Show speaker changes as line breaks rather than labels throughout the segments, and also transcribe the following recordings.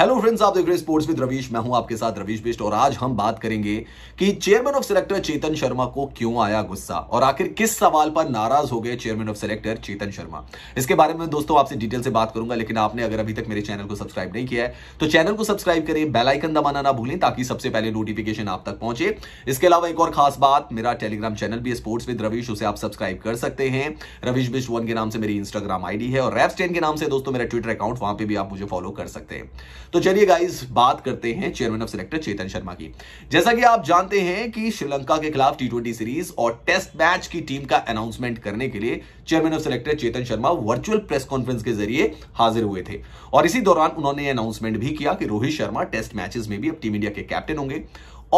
hello friends आप देख रहे स्पोर्ट्स विद रवीश मैं हूं आपके साथ रवीश बिस्ट और आज हम बात करेंगे कि chairman of selector Chetan Sharma को क्यों आया गुस्सा और आखिर किस सवाल पर नाराज हो गए chairman of selector Chetan Sharma इसके बारे में दोस्तों आपसे डिटेल से बात करूंगा लेकिन आपने अगर अभी तक मेरे चैनल को सब्सक्राइब नहीं किया है तो चैनल को सब्सक्राइब करें बेलाइकन दबाना ना भूलें ताकि सबसे पहले नोटिफिकेशन आप तक पहुंचे इसके अलावा एक और खास बात मेरा टेलीग्राम चैनल भी स्पोर्ट्स विद रवीश उसे आप सब्सक्राइब कर सकते हैं रवीश बिस्ट वन के नाम से मेरी इंस्टाग्राम आईडी है और रैप्स के नाम से दोस्तों मेरा ट्विटर अकाउंट वहां पर भी आप मुझे फॉलो कर सकते हैं तो चलिए गाइज बात करते हैं chairman of selector Chetan Sharma की जैसा कि आप जानते हैं कि श्रीलंका के खिलाफ टी सीरीज और टेस्ट मैच की टीम का अनाउंसमेंट करने के लिए chairman of selector Chetan Sharma virtual press conference के जरिए हाजिर हुए थे और इसी दौरान उन्होंने अनाउंसमेंट भी किया कि रोहित शर्मा टेस्ट मैचेस में भी अब टीम इंडिया के कैप्टन होंगे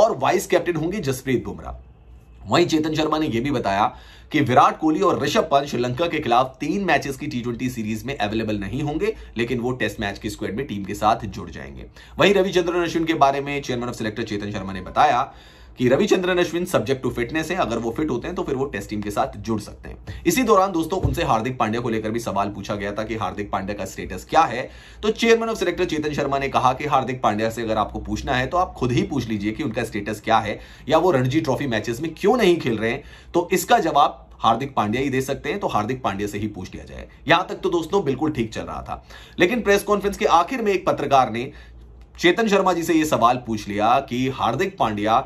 और वाइस कैप्टन होंगे जसप्रीत बुमराह वहीं चेतन शर्मा ने यह भी बताया कि विराट कोहली और ऋषभ पंत श्रीलंका के खिलाफ तीन मैचेस की टी सीरीज में अवेलेबल नहीं होंगे लेकिन वो टेस्ट मैच की स्क्वाड में टीम के साथ जुड़ जाएंगे वहीं रविचंद्रन अश्विन के बारे में chairman of selector Chetan Sharma ने बताया कि Ravichandran Ashwin subject to fitness है अगर वो फिट होते हैं तो फिर वो टेस्ट टीम के साथ जुड़ सकते हैं इसी दौरान दोस्तों उनसे हार्दिक पांड्या को लेकर भी सवाल पूछा गया था कि हार्दिक पांड्या का स्टेटस क्या है तो chairman of selector Chetan Sharma ने कहा कि हार्दिक पांड्या से अगर आपको पूछना है तो आप खुद ही पूछ लीजिए कि उनका स्टेटस क्या है या वो रणजी ट्रॉफी मैचेस में क्यों नहीं खेल रहे हैं तो इसका जवाब हार्दिक पांड्या ही दे सकते हैं तो हार्दिक पांड्या से ही पूछ लिया जाए यहां तक तो दोस्तों बिल्कुल ठीक चल रहा था लेकिन प्रेस कॉन्फ्रेंस के आखिर में एक पत्रकार ने चेतन शर्मा जी से यह सवाल पूछ लिया कि हार्दिक पांड्या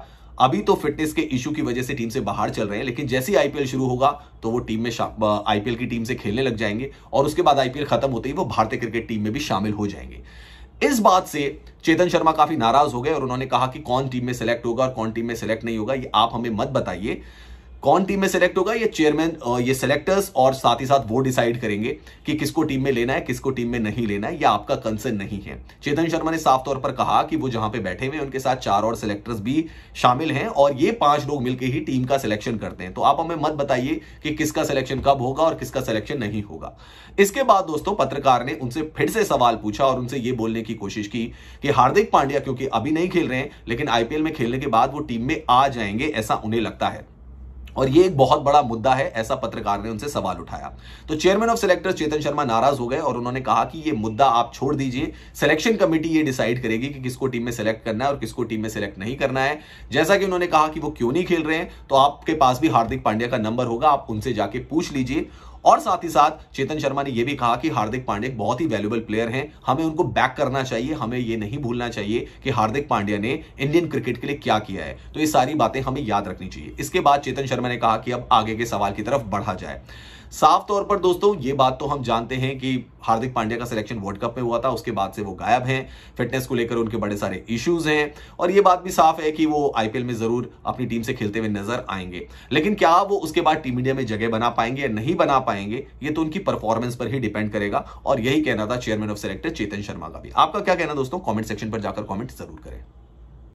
अभी तो फिटनेस के इशू की वजह से टीम से बाहर चल रहे हैं लेकिन जैसे ही आईपीएल शुरू होगा तो वो टीम में आईपीएल की टीम से खेलने लग जाएंगे और उसके बाद आईपीएल खत्म होते ही वो भारतीय क्रिकेट टीम में भी शामिल हो जाएंगे इस बात से चेतन शर्मा काफी नाराज हो गए और उन्होंने कहा कि कौन टीम में सेलेक्ट होगा और कौन टीम में सेलेक्ट नहीं होगा ये आप हमें मत बताइए कौन टीम में सेलेक्ट होगा ये चेयरमैन ये सेलेक्टर्स और साथ ही साथ वो डिसाइड करेंगे कि किसको टीम में लेना है किसको टीम में नहीं लेना है ये आपका कंसर्न नहीं है चेतन शर्मा ने साफ तौर पर कहा कि वो जहां पे बैठे हुए उनके साथ चार और सेलेक्टर्स भी शामिल हैं और ये पांच लोग मिलकर ही टीम का सिलेक्शन करते हैं तो आप हमें मत बताइए कि किसका सिलेक्शन कब होगा और किसका सिलेक्शन नहीं होगा इसके बाद दोस्तों पत्रकार ने उनसे फिर से सवाल पूछा और उनसे ये बोलने की कोशिश की कि हार्दिक पांड्या क्योंकि अभी नहीं खेल रहे हैं लेकिन आईपीएल में खेलने के बाद वो टीम में आ जाएंगे ऐसा उन्हें लगता है और ये एक बहुत बड़ा मुद्दा है ऐसा पत्रकार ने उनसे सवाल उठाया तो chairman of selectors Chetan Sharma नाराज हो गए और उन्होंने कहा कि ये मुद्दा आप छोड़ दीजिए सिलेक्शन कमेटी ये डिसाइड करेगी कि किसको टीम में सेलेक्ट करना है और किसको टीम में सेलेक्ट नहीं करना है जैसा कि उन्होंने कहा कि वो क्यों नहीं खेल रहे हैं तो आपके पास भी हार्दिक पांड्या का नंबर होगा आप उनसे जाके पूछ लीजिए और साथ ही साथ चेतन शर्मा ने यह भी कहा कि हार्दिक पांड्या बहुत ही वैल्यूबल प्लेयर हैं हमें उनको बैक करना चाहिए हमें यह नहीं भूलना चाहिए कि हार्दिक पांड्या ने इंडियन क्रिकेट के लिए क्या किया है तो ये सारी बातें हमें याद रखनी चाहिए इसके बाद चेतन शर्मा ने कहा कि अब आगे के सवाल की तरफ बढ़ा जाए साफ तौर पर दोस्तों ये बात तो हम जानते हैं कि हार्दिक पांड्या का सिलेक्शन वर्ल्ड कप में हुआ था उसके बाद से वो गायब हैं फिटनेस को लेकर उनके बड़े सारे इश्यूज हैं और ये बात भी साफ है कि वो आईपीएल में जरूर अपनी टीम से खेलते हुए नजर आएंगे लेकिन क्या वो उसके बाद टीम इंडिया में जगह बना पाएंगे या नहीं बना पाएंगे ये तो उनकी परफॉर्मेंस पर ही डिपेंड करेगा और यही कहना था chairman of selector Chetan Sharma का भी आपका क्या कहना दोस्तों कॉमेंट सेक्शन पर जाकर कॉमेंट जरूर करें